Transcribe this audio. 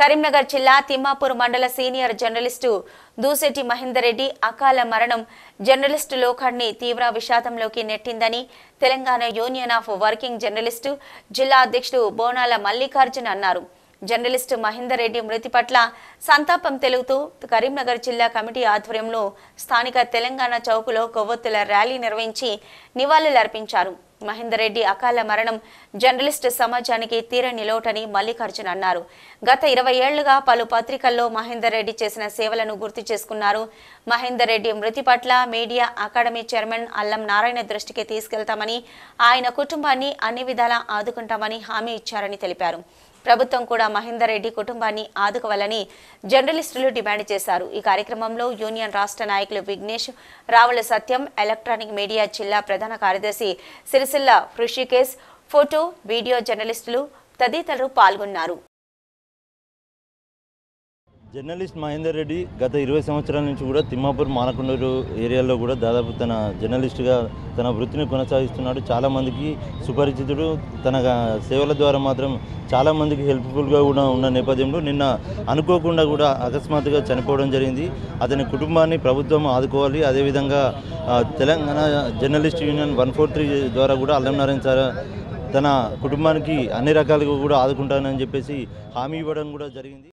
కరీంనగర్ జిల్లా తిమ్మాపూర్ మండల senior journalist Dusetti Mahender Reddy అకాల మరణం జర్నలిస్టు లోకాన్ని తీవ్ర విషాదంలోకి నెట్టిందని Telangana union of working journalist జిల్లా అధ్యక్షుడు బోనాల మల్లికార్జున్ అన్నారు జర్నలిస్టు మహేందర్ రెడ్డి మృతి పట్ల సంతాపం తెలుగుతూ కరీంనగర్ జిల్లా కమిటీ ఆధ్వర్యంలో స్థానిక తెలంగాణ చౌకులో కొవ్వొత్తుల ర్యాలీ నిర్వహించి నివాళులర్పించారు మహేందర్ రెడ్డి అకాల మరణం జర్నలిస్ట్ సమాజానికి తీరని లోటని మల్లికార్జున్ అన్నారు గత ఇరవై ఏళ్లుగా పలు పత్రికల్లో మహేందర్ రెడ్డి చేసిన సేవలను గుర్తు చేసుకున్నారు మహేందర్ రెడ్డి మృతి పట్ల మీడియా అకాడమీ చైర్మన్ అల్లం నారాయణ దృష్టికి తీసుకెళ్తామని ఆయన కుటుంబాన్ని అన్ని విధాలా ఆదుకుంటామని హామీ ఇచ్చారని తెలిపారు ప్రభుత్వం కూడా మహేందర్ రెడ్డి కుటుంబాన్ని ఆదుకోవాలని జర్నలిస్టులు డిమాండ్ చేశారు ఈ కార్యక్రమంలో యూనియన్ రాష్ట్ర నాయకులు విఘ్నేష్ రావుల సత్యం ఎలక్ట్రానిక్ మీడియా జిల్లా ప్రధాన కార్యదర్శి సిరిసిల్ల హృషికేశ్ ఫోటో వీడియో జర్నలిస్టులు తదితరులు పాల్గొన్నారు జర్నలిస్ట్ మహేందర్ రెడ్డి గత ఇరవై సంవత్సరాల నుంచి కూడా తిమ్మాపూర్ మానకొండూరు ఏరియాలో కూడా దాదాపు తన జర్నలిస్ట్గా తన వృత్తిని కొనసాగిస్తున్నాడు చాలామందికి సుపరిచితుడు తన సేవల ద్వారా మాత్రం చాలామందికి హెల్ప్ఫుల్గా కూడా ఉన్న నేపథ్యంలో నిన్న అనుకోకుండా కూడా అకస్మాత్తుగా చనిపోవడం జరిగింది అతని కుటుంబాన్ని ప్రభుత్వం ఆదుకోవాలి అదేవిధంగా Telangana journalist union one four three ద్వారా కూడా అల్లం నారాయణ సార్ తన కుటుంబానికి అన్ని రకాలుగా కూడా ఆదుకుంటానని చెప్పేసి హామీ ఇవ్వడం కూడా జరిగింది